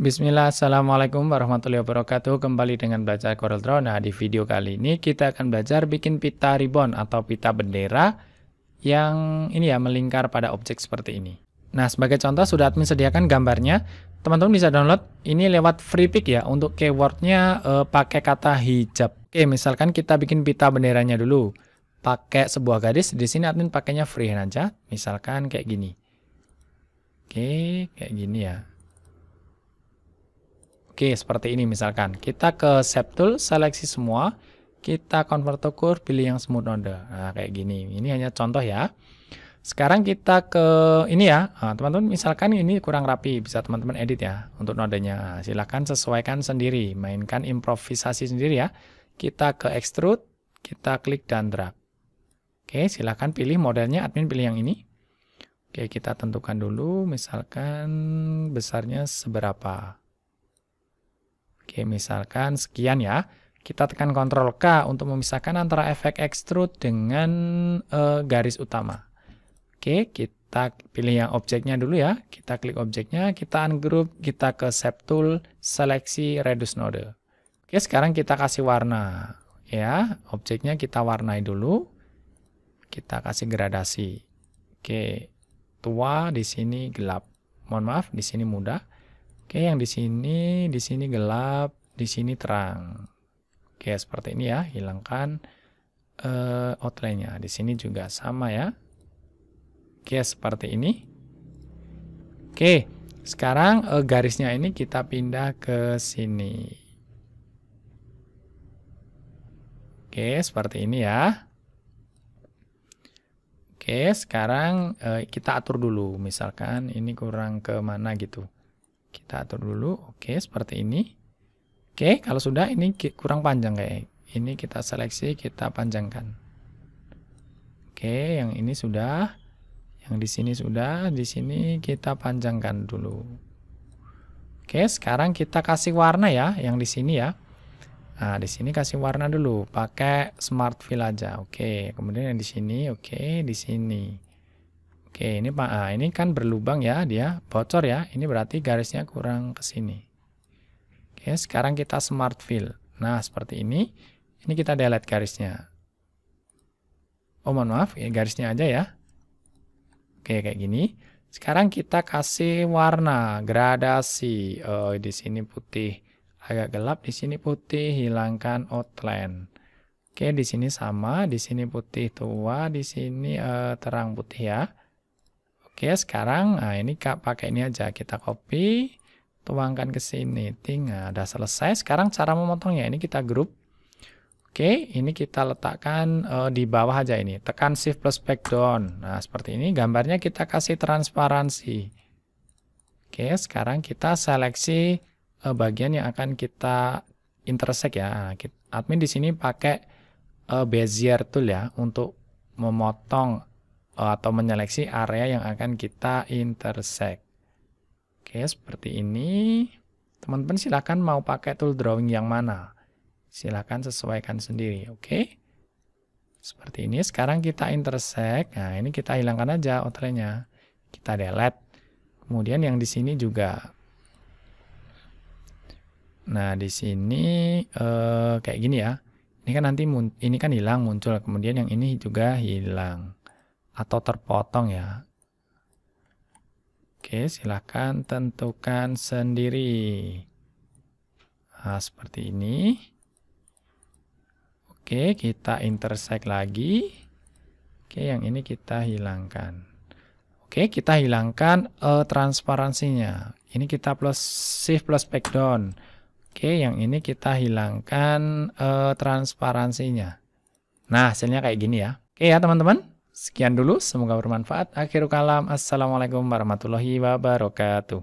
Bismillah, Assalamualaikum warahmatullahi wabarakatuh Kembali dengan belajar Corel Draw Nah, di video kali ini kita akan belajar bikin pita ribbon atau pita bendera Yang ini ya, melingkar pada objek seperti ini Nah, sebagai contoh sudah admin sediakan gambarnya Teman-teman bisa download ini lewat free pick ya Untuk keywordnya eh, pakai kata hijab Oke, misalkan kita bikin pita benderanya dulu Pakai sebuah garis, di sini admin pakainya free aja Misalkan kayak gini Oke, kayak gini ya Oke, seperti ini misalkan. Kita ke shape tool, seleksi semua. Kita convert to curve, pilih yang smooth node. Nah, kayak gini. Ini hanya contoh ya. Sekarang kita ke ini ya, nah, teman-teman. Nah, misalkan ini kurang rapi, bisa teman-teman edit ya untuk nodenya. Nah, silahkan sesuaikan sendiri, mainkan improvisasi sendiri ya. Kita ke extrude, kita klik dan drag. Oke, silahkan pilih modelnya. Admin pilih yang ini. Oke, kita tentukan dulu, misalkan besarnya seberapa. Oke, misalkan sekian ya. Kita tekan Ctrl K untuk memisahkan antara efek extrude dengan e, garis utama. Oke, kita pilih yang objeknya dulu ya. Kita klik objeknya, kita ungroup, kita ke Shape Tool, seleksi Reduce Node. Oke, sekarang kita kasih warna. Ya, objeknya kita warnai dulu. Kita kasih gradasi. Oke, tua di sini gelap. Mohon maaf, di sini mudah. Oke, yang di sini, di sini gelap, di sini terang. Oke, seperti ini ya, hilangkan uh, eh, outline-nya. Di sini juga sama ya. Oke, seperti ini. Oke, sekarang uh, garisnya ini kita pindah ke sini. Oke, seperti ini ya. Oke, sekarang uh, kita atur dulu. Misalkan ini kurang ke mana gitu. Kita atur dulu. Oke, seperti ini. Oke, kalau sudah ini kurang panjang kayak. Ini kita seleksi, kita panjangkan. Oke, yang ini sudah. Yang di sini sudah, di sini kita panjangkan dulu. Oke, sekarang kita kasih warna ya, yang di sini ya. Nah, di sini kasih warna dulu, pakai smart fill aja. Oke, kemudian yang di sini, oke, di sini. Oke, ini Pak ah, Ini kan berlubang ya, dia bocor ya. Ini berarti garisnya kurang ke sini. Oke, sekarang kita smart fill. Nah, seperti ini. Ini kita delete garisnya. Oh, mohon maaf, ya, garisnya aja ya. Oke, kayak gini. Sekarang kita kasih warna, gradasi. Oh, di sini putih. Agak gelap, di sini putih. Hilangkan outline. Oke, di sini sama, di sini putih tua, di sini eh, terang putih ya. Oke, sekarang nah ini Kak pakai ini aja kita copy, tuangkan ke sini. Tinggal udah selesai. Sekarang cara memotongnya ini kita grup. Oke, ini kita letakkan uh, di bawah aja ini. Tekan shift plus back down Nah, seperti ini gambarnya kita kasih transparansi. Oke, sekarang kita seleksi uh, bagian yang akan kita intersect ya. Nah, admin di sini pakai uh, bezier tool ya untuk memotong Eh, atau menyeleksi area yang akan kita intersect. Oke, seperti ini. Teman-teman silahkan mau pakai tool drawing yang mana. Silahkan sesuaikan sendiri, oke? Seperti ini, sekarang kita intersect. Nah, ini kita hilangkan aja outline nya Kita delete. Kemudian yang di sini juga. Nah, di sini eh, kayak gini ya. Ini kan nanti ini kan hilang muncul, kemudian yang ini juga hilang atau terpotong ya. Oke, silahkan tentukan sendiri. Nah, seperti ini. Oke, kita intersect lagi. Oke, yang ini kita hilangkan. Oke, kita hilangkan uh, transparansinya. Ini kita plus shift plus back down Oke, yang ini kita hilangkan uh, transparansinya. Nah, hasilnya kayak gini ya. Oke ya, teman-teman. Sekian dulu, semoga bermanfaat. Akhir kalam, Assalamualaikum warahmatullahi wabarakatuh.